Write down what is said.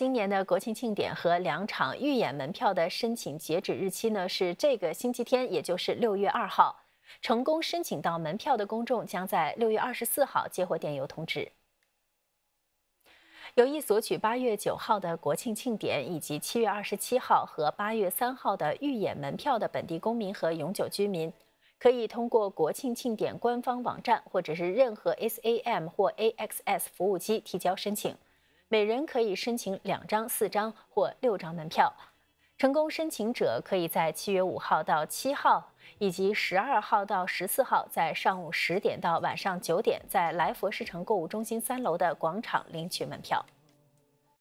今年的国庆庆典和两场预演门票的申请截止日期呢是这个星期天，也就是六月二号。成功申请到门票的公众将在六月二十四号接获电邮通知。有意索取八月九号的国庆庆典以及七月二十七号和八月三号的预演门票的本地公民和永久居民，可以通过国庆庆典官方网站或者是任何 SAM 或 AXS 服务机提交申请。每人可以申请两张、四张或六张门票，成功申请者可以在七月五号到七号以及十二号到十四号，在上午十点到晚上九点，在来佛市城购物中心三楼的广场领取门票。